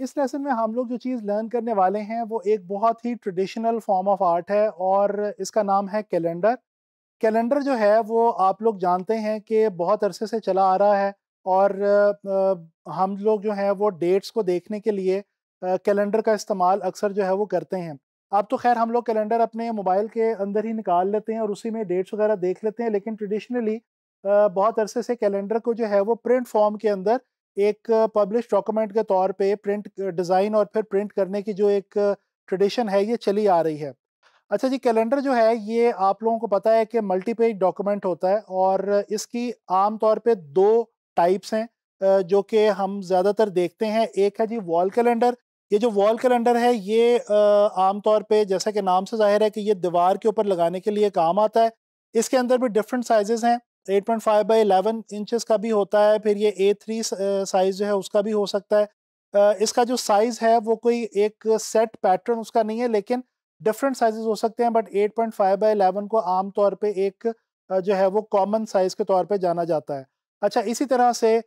इस लेसन में हम लोग जो चीज़ लर्न करने वाले हैं वो एक बहुत ही ट्रेडिशनल फॉर्म ऑफ आर्ट है और इसका नाम है कैलेंडर कैलेंडर जो है वो आप लोग जानते हैं कि बहुत अरसे से चला आ रहा है और हम लोग जो हैं वो डेट्स को देखने के लिए कैलेंडर का इस्तेमाल अक्सर जो है वो करते हैं अब तो खैर हम लोग कैलेंडर अपने मोबाइल के अंदर ही निकाल लेते हैं और उसी में डेट्स वगैरह देख लेते हैं लेकिन ट्रेडिशनली बहुत अरसे से कैलेंडर को जो है वो प्रिंट फॉर्म के अंदर एक पब्लिश डॉक्यूमेंट के तौर पे प्रिंट डिज़ाइन और फिर प्रिंट करने की जो एक ट्रेडिशन है ये चली आ रही है अच्छा जी कैलेंडर जो है ये आप लोगों को पता है कि मल्टीपेज डॉक्यूमेंट होता है और इसकी आम तौर पे दो टाइप्स हैं जो कि हम ज़्यादातर देखते हैं एक है जी वॉल कैलेंडर ये जो वॉल कैलेंडर है ये आम तौर जैसा कि नाम से जाहिर है कि ये दीवार के ऊपर लगाने के लिए काम आता है इसके अंदर भी डिफरेंट साइजेस हैं eight point five by eleven inches का भी होता है फिर ये ए थ्री साइज़ जो है उसका भी हो सकता है uh, इसका जो साइज़ है वो कोई एक सेट पैटर्न उसका नहीं है लेकिन डिफरेंट साइज़ हो सकते हैं but eight point five by eleven को आम तौर एक uh, जो है वो कॉमन साइज़ के तौर पर जाना जाता है अच्छा इसी तरह से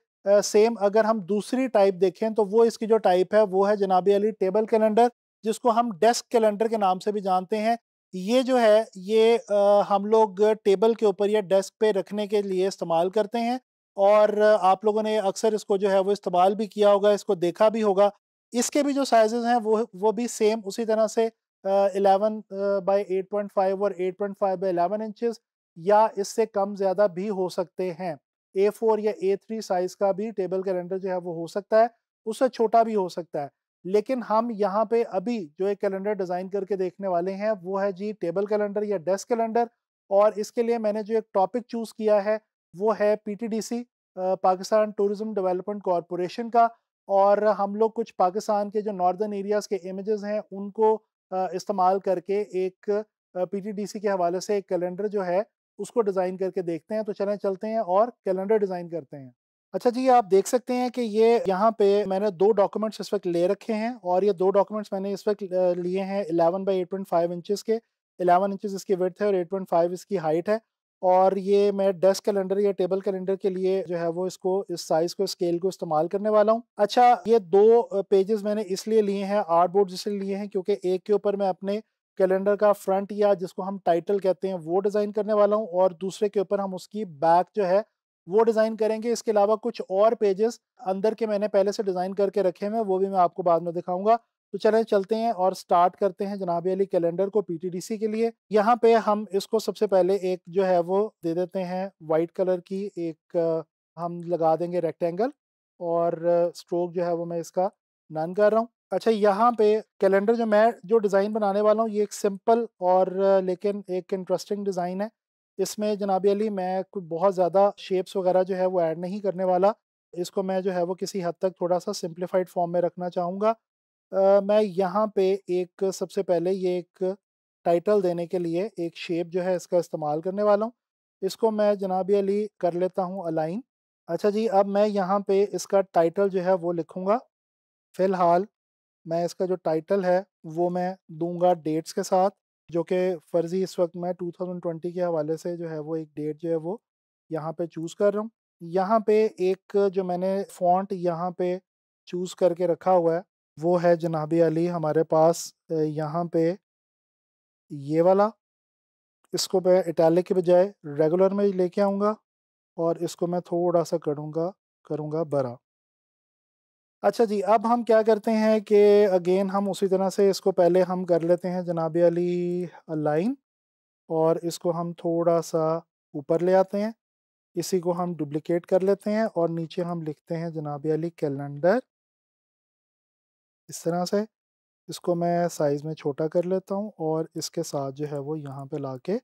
सेम uh, अगर हम दूसरी टाइप देखें तो वो इसकी जो टाइप है वो है जनाब अली टेबल कैलेंडर जिसको हम डेस्क कैलेंडर के नाम से भी जानते हैं ये जो है ये आ, हम लोग टेबल के ऊपर या डेस्क पे रखने के लिए इस्तेमाल करते हैं और आप लोगों ने अक्सर इसको जो है वो इस्तेमाल भी किया होगा इसको देखा भी होगा इसके भी जो साइजेस हैं वो वो भी सेम उसी तरह से eleven by eight point five और eight point five by eleven inches या इससे कम ज़्यादा भी हो सकते हैं ए फोर या ए थ्री साइज़ का भी टेबल कैलेंडर जो है वो हो सकता है उससे छोटा भी हो सकता है लेकिन हम यहाँ पे अभी जो एक कैलेंडर डिज़ाइन करके देखने वाले हैं वो है जी टेबल कैलेंडर या डेस्क कैलेंडर और इसके लिए मैंने जो एक टॉपिक चूज़ किया है वो है PTDC Pakistan tourism development corporation का और हम लोग कुछ पाकिस्तान के जो नॉर्दर्न एरियाज़ के इमेजेस हैं उनको इस्तेमाल करके एक पीटीडीसी के हवाले से एक कैलेंडर जो है उसको डिज़ाइन करके देखते हैं तो चलें चलते हैं और कैलेंडर डिज़ाइन करते हैं अच्छा जी आप देख सकते हैं कि ये यहाँ पे मैंने दो डॉक्यूमेंट्स इस वक्त ले रखे हैं और ये दो डॉक्यूमेंट्स मैंने इस वक्त लिए हैं इलेवन बाई फाइव इंचज के एलेवन इंचज़ इसकी वर्थ है और फाइव इसकी हाइट है और ये मैं डेस्क कैलेंडर या टेबल कैलेंडर के लिए जो है वो इसको इस साइज़ को स्केल को इस्तेमाल करने वाला हूँ अच्छा ये दो पेजेस मैंने इसलिए लिए हैं आर्ट बोर्ड इसलिए लिए हैं क्योंकि एक के ऊपर मैं अपने कैलेंडर का फ्रंट या जिसको हम टाइटल कहते हैं वो डिज़ाइन करने वाला हूँ और दूसरे के ऊपर हम उसकी बैक जो है वो डिज़ाइन करेंगे इसके अलावा कुछ और पेजेस अंदर के मैंने पहले से डिज़ाइन करके रखे हैं वो भी मैं आपको बाद में दिखाऊंगा तो चलें चलते हैं और स्टार्ट करते हैं जनाब अली कैलेंडर को पीटीडीसी के लिए यहाँ पे हम इसको सबसे पहले एक जो है वो दे देते हैं वाइट कलर की एक हम लगा देंगे रेक्टेंगल और स्ट्रोक जो है वो मैं इसका नन कर रहा हूँ अच्छा यहाँ पे कैलेंडर जो मैं जो डिज़ाइन बनाने वाला हूँ ये एक सिंपल और लेकिन एक इंटरेस्टिंग डिज़ाइन है इसमें जनाब अली मैं कुछ बहुत ज़्यादा शेप्स वगैरह जो है वो ऐड नहीं करने वाला इसको मैं जो है वो किसी हद तक थोड़ा सा सिंप्लीफाइड फॉर्म में रखना चाहूँगा मैं यहाँ पे एक सबसे पहले ये एक टाइटल देने के लिए एक शेप जो है इसका इस्तेमाल करने वाला हूँ इसको मैं जनाब अली कर लेता हूँ अलाइन अच्छा जी अब मैं यहाँ पर इसका टाइटल जो है वो लिखूँगा फ़िलहाल मैं इसका जो टाइटल है वो मैं दूँगा डेट्स के साथ जो कि फ़र्ज़ी इस वक्त मैं 2020 के हवाले से जो है वो एक डेट जो है वो यहाँ पे चूज़ कर रहा हूँ यहाँ पे एक जो मैंने फॉन्ट यहाँ पे चूज़ करके रखा हुआ है वो है जनाब अली हमारे पास यहाँ पे ये वाला इसको मैं इटैलिक के बजाय रेगुलर में लेके आऊँगा और इसको मैं थोड़ा सा करूँगा करूँगा बड़ा अच्छा जी अब हम क्या करते हैं कि अगेन हम उसी तरह से इसको पहले हम कर लेते हैं जनाब अली लाइन और इसको हम थोड़ा सा ऊपर ले आते हैं इसी को हम डुप्लिकेट कर लेते हैं और नीचे हम लिखते हैं जनाब अली कैलेंडर इस तरह से इसको मैं साइज़ में छोटा कर लेता हूँ और इसके साथ जो है वो यहाँ पे ला के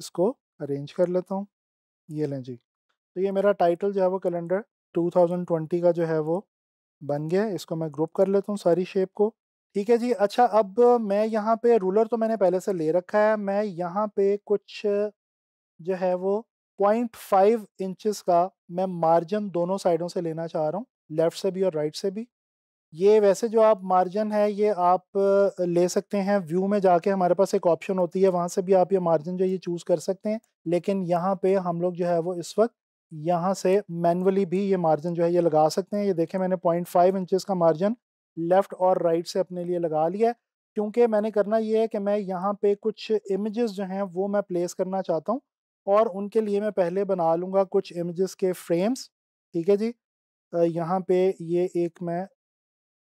इसको अरेंज कर लेता हूँ ये लें जी तो ये मेरा टाइटल जो है वो कैलेंडर 2020 का जो है वो बन गया इसको मैं ग्रुप कर लेता हूँ सारी शेप को ठीक है जी अच्छा अब मैं यहाँ पे रूलर तो मैंने पहले से ले रखा है मैं यहाँ पे कुछ जो है वो पॉइंट फाइव इंचज का मैं मार्जिन दोनों साइडों से लेना चाह रहा हूँ लेफ़्ट से भी और राइट से भी ये वैसे जो आप मार्जिन है ये आप ले सकते हैं व्यू में जाके हमारे पास एक ऑप्शन होती है वहाँ से भी आप ये मार्जिन जो ये चूज़ कर सकते हैं लेकिन यहाँ पे हम लोग जो है वो इस वक्त यहाँ से मैनुअली भी ये मार्जिन जो है ये लगा सकते हैं ये देखें मैंने पॉइंट फाइव इंचज़ का मार्जिन लेफ़्ट और राइट right से अपने लिए लगा लिया है क्योंकि मैंने करना ये है कि मैं यहाँ पे कुछ इमेजेस जो हैं वो मैं प्लेस करना चाहता हूँ और उनके लिए मैं पहले बना लूँगा कुछ इमेजेस के फ्रेम्स ठीक है जी यहाँ पे ये एक मैं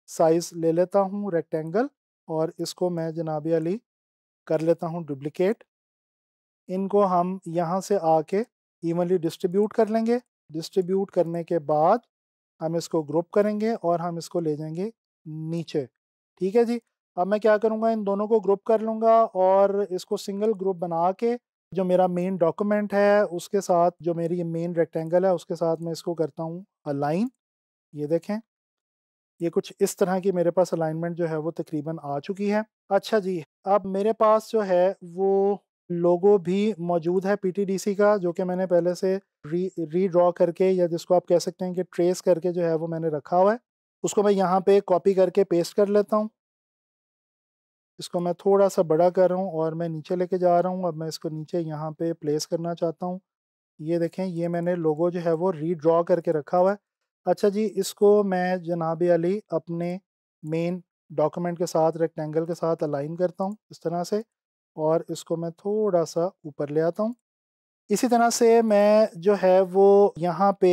साइज़ ले लेता हूँ रेक्टेंगल और इसको मैं जनाब अली कर लेता हूँ डुप्लिकेट इनको हम यहाँ से आके इवनली डिस्ट्रीब्यूट कर लेंगे डिस्ट्रीब्यूट करने के बाद हम इसको ग्रुप करेंगे और हम इसको ले जाएंगे नीचे ठीक है जी अब मैं क्या करूँगा इन दोनों को ग्रुप कर लूँगा और इसको सिंगल ग्रुप बना के जो मेरा मेन डॉक्यूमेंट है उसके साथ जो मेरी मेन रेक्टेंगल है उसके साथ मैं इसको करता हूँ अलाइन ये देखें ये कुछ इस तरह की मेरे पास अलाइनमेंट जो है वो तकरीबन आ चुकी है अच्छा जी अब मेरे पास जो है वो लोगो भी मौजूद है पीटीडीसी का जो कि मैंने पहले से री ड्रॉ करके या जिसको आप कह सकते हैं कि ट्रेस करके जो है वो मैंने रखा हुआ है उसको मैं यहाँ पे कॉपी करके पेस्ट कर लेता हूँ इसको मैं थोड़ा सा बड़ा कर रहा हूँ और मैं नीचे लेके जा रहा हूँ अब मैं इसको नीचे यहाँ पे प्लेस करना चाहता हूँ ये देखें ये मैंने लोगो जो है वो रीड्रॉ करके रखा हुआ है अच्छा जी इसको मैं जनाब अली अपने मेन डॉक्यूमेंट के साथ रेक्टेंगल के साथ अलाइन करता हूँ इस तरह से और इसको मैं थोड़ा सा ऊपर ले आता हूँ इसी तरह से मैं जो है वो यहाँ पे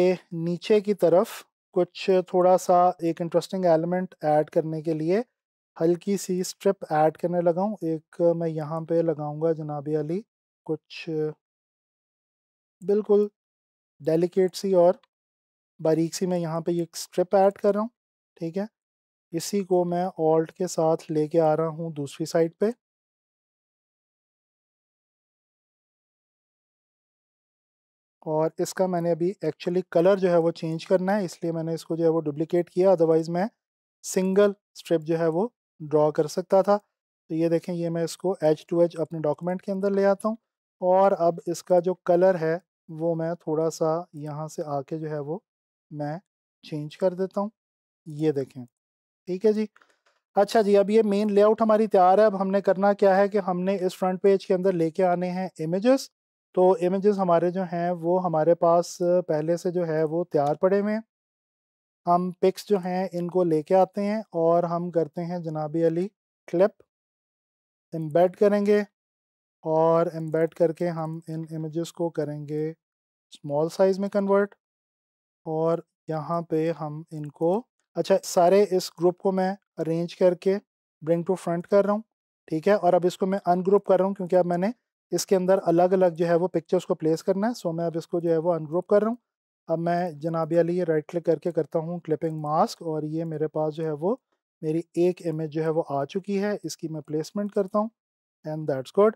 नीचे की तरफ कुछ थोड़ा सा एक इंटरेस्टिंग एलिमेंट ऐड करने के लिए हल्की सी स्ट्रिप ऐड करने लगा हूँ एक मैं यहाँ पे लगाऊंगा जनाब अली कुछ बिल्कुल डेलिकेट सी और बारीक सी मैं यहाँ पे एक स्ट्रिप ऐड कर रहा हूँ ठीक है इसी को मैं ऑल्ट के साथ लेके आ रहा हूँ दूसरी साइड पे और इसका मैंने अभी एक्चुअली कलर जो है वो चेंज करना है इसलिए मैंने इसको जो है वो डुप्लीकेट किया अदरवाइज़ मैं सिंगल स्ट्रिप जो है वो ड्रॉ कर सकता था तो ये देखें ये मैं इसको एच टू एच अपने डॉक्यूमेंट के अंदर ले आता हूँ और अब इसका जो कलर है वो मैं थोड़ा सा यहाँ से आके जो है वो मैं चेंज कर देता हूँ ये देखें ठीक है जी अच्छा जी अब ये मेन लेआउट हमारी तैयार है अब हमने करना क्या है कि हमने इस फ्रंट पेज के अंदर लेके आने हैं इमेजेस तो इमेजेस हमारे जो हैं वो हमारे पास पहले से जो है वो तैयार पड़े हुए हैं हम पिक्स जो हैं इनको लेके आते हैं और हम करते हैं जनाबी अली क्लिप एम्बेड करेंगे और एम्बेड करके हम इन इमेजेस को करेंगे स्मॉल साइज़ में कन्वर्ट और यहाँ पे हम इनको अच्छा सारे इस ग्रुप को मैं अरेंज करके ब्रिंग टू फ्रंट कर रहा हूँ ठीक है और अब इसको मैं अनग्रुप कर रहा हूँ क्योंकि अब मैंने इसके अंदर अलग अलग जो है वो पिक्चर्स को प्लेस करना है सो मैं अब इसको जो है वो अनग्रुप कर रहा हूँ अब मैं जनाब अली राइट क्लिक करके करता हूँ क्लिपिंग मास्क और ये मेरे पास जो है वो मेरी एक इमेज जो है वो आ चुकी है इसकी मैं प्लेसमेंट करता हूँ एंड दैट्स गुड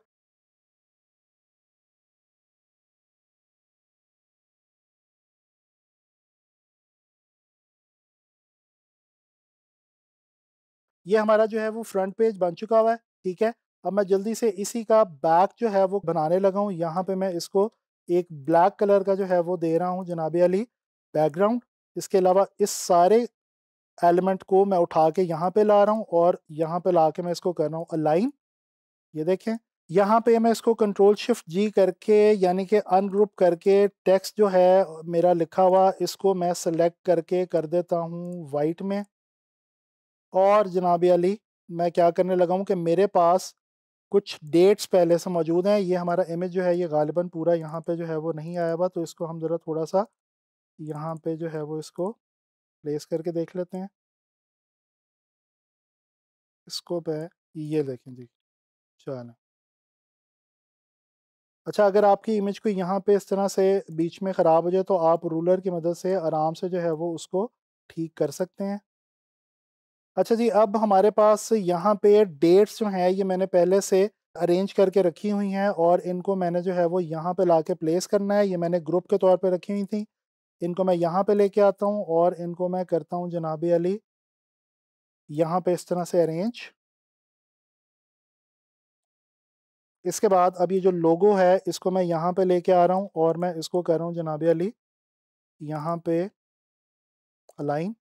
ये हमारा जो है वो फ्रंट पेज बन चुका हुआ है ठीक है अब मैं जल्दी से इसी का बैक जो है वो बनाने लगा हूँ यहाँ पे मैं इसको एक ब्लैक कलर का जो है वो दे रहा हूँ जनाब अली बैकग्राउंड इसके अलावा इस सारे एलिमेंट को मैं उठा के यहाँ पे ला रहा हूँ और यहाँ पे ला के मैं इसको कर रहा हूँ अलाइन ये देखें यहाँ पे मैं इसको कंट्रोल शिफ्ट जी करके यानी कि अनग्रुप करके टेक्स्ट जो है मेरा लिखा हुआ इसको मैं सेलेक्ट करके कर देता हूँ वाइट में और जनाब अली मैं क्या करने लगा हूँ कि मेरे पास कुछ डेट्स पहले से मौजूद हैं ये हमारा इमेज जो है ये गालिबा पूरा यहाँ पे जो है वो नहीं आया हुआ तो इसको हम ज़रा थोड़ा सा यहाँ पे जो है वो इसको प्लेस करके देख लेते हैं इसको पे ये देखें जी चलो अच्छा अगर आपकी इमेज को यहाँ पे इस तरह से बीच में ख़राब हो जाए तो आप रूलर की मदद से आराम से जो है वो उसको ठीक कर सकते हैं अच्छा जी अब हमारे पास यहाँ पे डेट्स जो हैं ये मैंने पहले से अरेंज करके रखी हुई हैं और इनको मैंने जो है वो यहाँ पे ला के प्लेस करना है ये मैंने ग्रुप के तौर पे रखी हुई थी इनको मैं यहाँ पे लेके आता हूँ और इनको मैं करता हूँ जनाब अली यहाँ पे इस तरह से अरेंज इसके बाद अब ये जो लोगो है इसको मैं यहाँ पे लेके आ रहा हूँ और मैं इसको कर रहा हूँ जनाब अली यहाँ पे अलाइन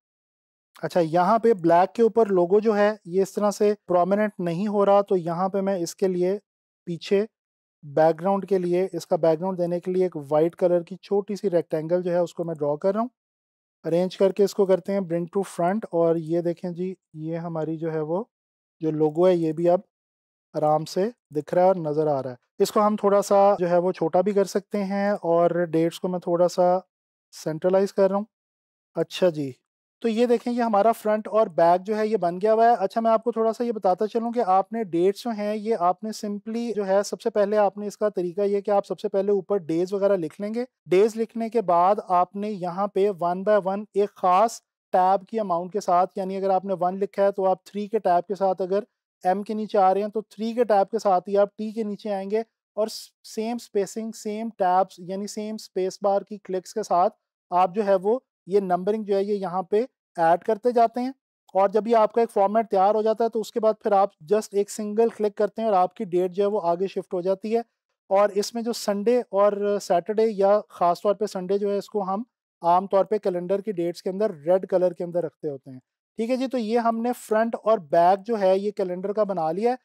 अच्छा यहाँ पे ब्लैक के ऊपर लोगो जो है ये इस तरह से प्रोमिनेंट नहीं हो रहा तो यहाँ पे मैं इसके लिए पीछे बैकग्राउंड के लिए इसका बैकग्राउंड देने के लिए एक वाइट कलर की छोटी सी रेक्टेंगल जो है उसको मैं ड्रॉ कर रहा हूँ अरेंज करके इसको करते हैं ब्रिंग टू फ्रंट और ये देखें जी ये हमारी जो है वो जो लोगो है ये भी अब आराम से दिख रहा है और नज़र आ रहा है इसको हम थोड़ा सा जो है वो छोटा भी कर सकते हैं और डेट्स को मैं थोड़ा सा सेंट्रलाइज कर रहा हूँ अच्छा जी तो ये देखें ये हमारा फ्रंट और बैक जो है ये बन गया हुआ है अच्छा मैं आपको थोड़ा सा ये बताता चलूँ कि आपने डेट्स जो हैं ये आपने सिंपली जो है सबसे पहले आपने इसका तरीका ये कि आप सबसे पहले ऊपर डेज वगैरह लिख लेंगे डेज लिखने के बाद आपने यहाँ पे वन बाय वन एक ख़ास टैब की अमाउंट के साथ यानी अगर आपने वन लिखा है तो आप थ्री के टैब के साथ अगर एम के नीचे आ रहे हैं तो थ्री के टैब के साथ ही आप टी के नीचे आएंगे और सेम स्पेसिंग सेम टैब्स यानी सेम स्पेस बार की क्लिक्स के साथ आप जो है वो ये नंबरिंग जो है ये यहाँ पे ऐड करते जाते हैं और जब ये आपका एक फॉर्मेट तैयार हो जाता है तो उसके बाद फिर आप जस्ट एक सिंगल क्लिक करते हैं और आपकी डेट जो है वो आगे शिफ्ट हो जाती है और इसमें जो संडे और सैटरडे या ख़ास तौर पर संडे जो है इसको हम आम तौर पर कैलेंडर की डेट्स के अंदर रेड कलर के अंदर रखते होते हैं ठीक है जी तो ये हमने फ्रंट और बैक जो है ये कैलेंडर का बना लिया है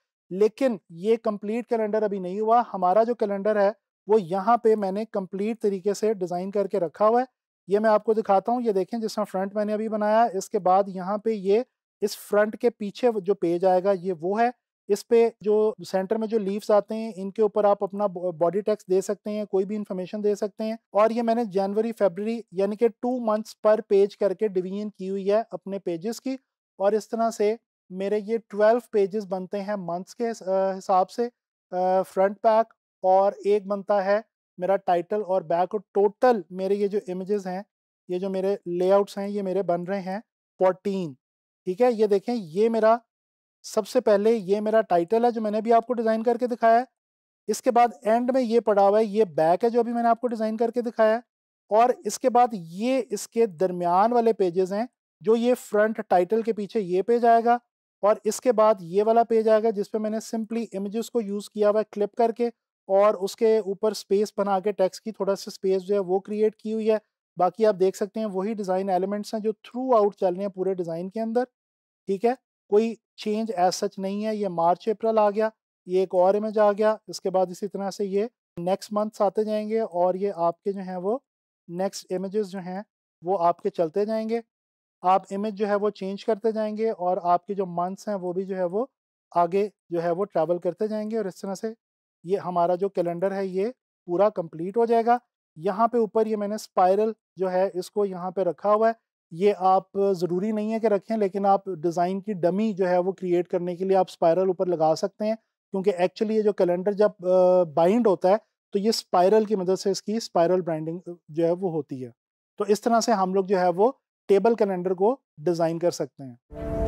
लेकिन ये कंप्लीट कैलेंडर अभी नहीं हुआ हमारा जो कैलेंडर है वो यहाँ पे मैंने कंप्लीट तरीके से डिज़ाइन करके रखा हुआ है ये मैं आपको दिखाता हूँ ये देखें जिस तरह फ्रंट मैंने अभी बनाया इसके बाद यहाँ पे ये इस फ्रंट के पीछे जो पेज आएगा ये वो है इस पे जो सेंटर में जो लीव्स आते हैं इनके ऊपर आप अपना बॉडी टैक्स दे सकते हैं कोई भी इन्फॉर्मेशन दे सकते हैं और ये मैंने जनवरी फेबररी यानी कि टू मंथ्स पर पेज करके डिवीजन की हुई है अपने पेजेस की और इस तरह से मेरे ये ट्वेल्व पेजेस बनते हैं मंथ्स के हिसाब से फ्रंट पैक और एक बनता है मेरा टाइटल और बैक और टोटल मेरे ये जो इमेजेस हैं ये जो मेरे लेआउट्स हैं ये मेरे बन रहे हैं फोर्टीन ठीक है ये देखें ये मेरा सबसे पहले ये मेरा टाइटल है जो मैंने भी आपको डिज़ाइन करके दिखाया है इसके बाद एंड में ये पड़ा हुआ है ये बैक है जो अभी मैंने आपको डिज़ाइन करके दिखाया है और इसके बाद ये इसके दरमियान वाले पेजेस हैं जो ये फ्रंट टाइटल के पीछे ये पेज आएगा और इसके बाद ये वाला पेज आएगा जिसपे मैंने सिंपली इमेजेस को यूज़ किया हुआ है क्लिप करके और उसके ऊपर स्पेस बना के टैक्स की थोड़ा सा स्पेस जो है वो क्रिएट की हुई है बाकी आप देख सकते हैं वही डिज़ाइन एलिमेंट्स हैं जो थ्रू आउट चल रहे हैं पूरे डिज़ाइन के अंदर ठीक है कोई चेंज एज सच नहीं है ये मार्च अप्रैल आ गया ये एक और इमेज आ गया इसके बाद इसी तरह से ये नेक्स्ट मंथ्स आते जाएंगे और ये आपके जो हैं वो नेक्स्ट इमेजेस जो हैं वो आपके चलते जाएंगे आप इमेज जो है वो चेंज करते जाएंगे और आपके जो मंथ्स हैं वो भी जो है वो आगे जो है वो ट्रैवल करते जाएंगे और इस तरह से ये हमारा जो कैलेंडर है ये पूरा कंप्लीट हो जाएगा यहाँ पे ऊपर ये मैंने स्पायरल जो है इसको यहाँ पे रखा हुआ है ये आप ज़रूरी नहीं है कि रखें लेकिन आप डिज़ाइन की डमी जो है वो क्रिएट करने के लिए आप स्पायरल ऊपर लगा सकते हैं क्योंकि एक्चुअली ये जो कैलेंडर जब बाइंड होता है तो ये स्पायरल की मदद से इसकी स्पायरल ब्राइंडिंग जो है वो होती है तो इस तरह से हम लोग जो है वो टेबल कैलेंडर को डिज़ाइन कर सकते हैं